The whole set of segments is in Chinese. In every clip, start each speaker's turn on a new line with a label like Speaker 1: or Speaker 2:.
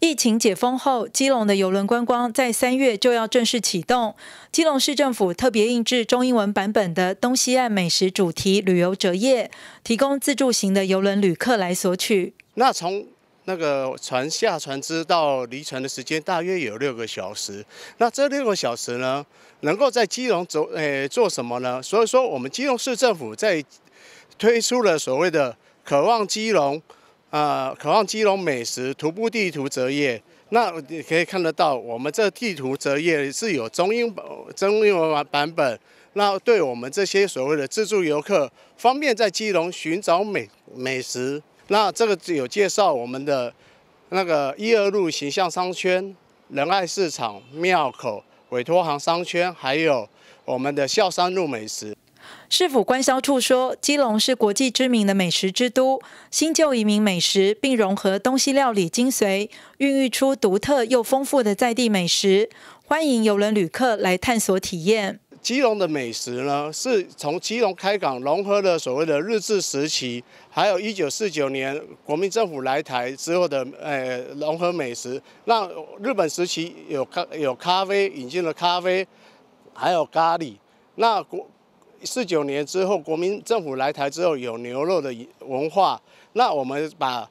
Speaker 1: 疫情解封后，基隆的游轮观光在三月就要正式启动。基隆市政府特别印制中英文版本的东西岸美食主题旅游折页，提供自助型的游轮旅客来索取。那从
Speaker 2: 那个船下船只到离船的时间大约有六个小时。那这六个小时呢，能够在基隆做诶做什么呢？所以说，我们基隆市政府在推出了所谓的“渴望基隆”。呃，渴望基隆美食徒步地图折页，那你可以看得到，我们这地图折页是有中英中英文版本，那对我们这些所谓的自助游客，方便在基隆寻找美美食。那这个有介绍我们的那个一二路形象商圈、仁爱市场、庙口委托行商圈，还有我们的孝三路美食。市府官销处说，基隆是国
Speaker 1: 际知名的美食之都，新旧移民美食，并融合东西料理精髓，孕育出独特又丰富的在地美食，欢迎游轮旅客来探索
Speaker 2: 体验。基隆的美食呢，是从基隆开港融合了所谓的日治时期，还有一九四九年国民政府来台之后的，呃，融合美食。那日本时期有咖有咖啡，引进了咖啡，还有咖喱。那国四九年之后，国民政府来台之后，有牛肉的文化。那我们把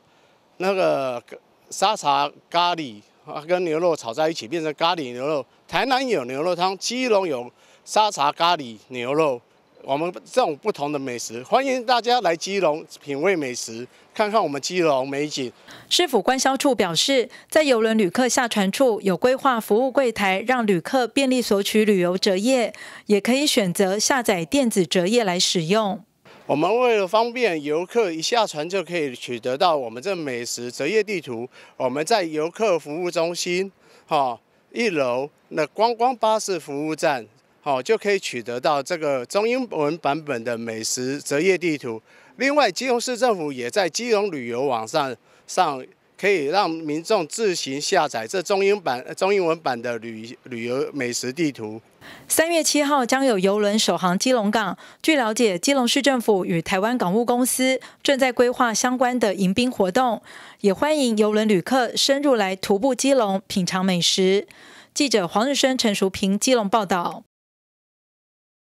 Speaker 2: 那个沙茶咖喱啊跟牛肉炒在一起，变成咖喱牛肉。台南有牛肉汤，基隆有沙茶咖喱牛肉。我们这种不同的美食，欢迎大家来基隆品味美食，看看我们基隆美景。市府关销处表示，
Speaker 1: 在游轮旅客下船处有规划服务柜台，让旅客便利索取旅游折页，也可以选择下载电子折页来使用。
Speaker 2: 我们为了方便游客一下船就可以取得到我们这美食折页地图，我们在游客服务中心，哈，一楼那观光巴士服务站。哦，就可以取得到这个中英文版本的美食择业地图。另外，基隆市政府也在基隆旅游网上上，可以让民众自行下载这中英版、中英文版的旅旅游美食地图。
Speaker 1: 三月七号将有游轮首航基隆港。据了解，基隆市政府与台湾港务公司正在规划相关的迎宾活动，也欢迎游轮旅客深入来徒步基隆，品尝美食。记者黄日升、陈淑平，基隆报道。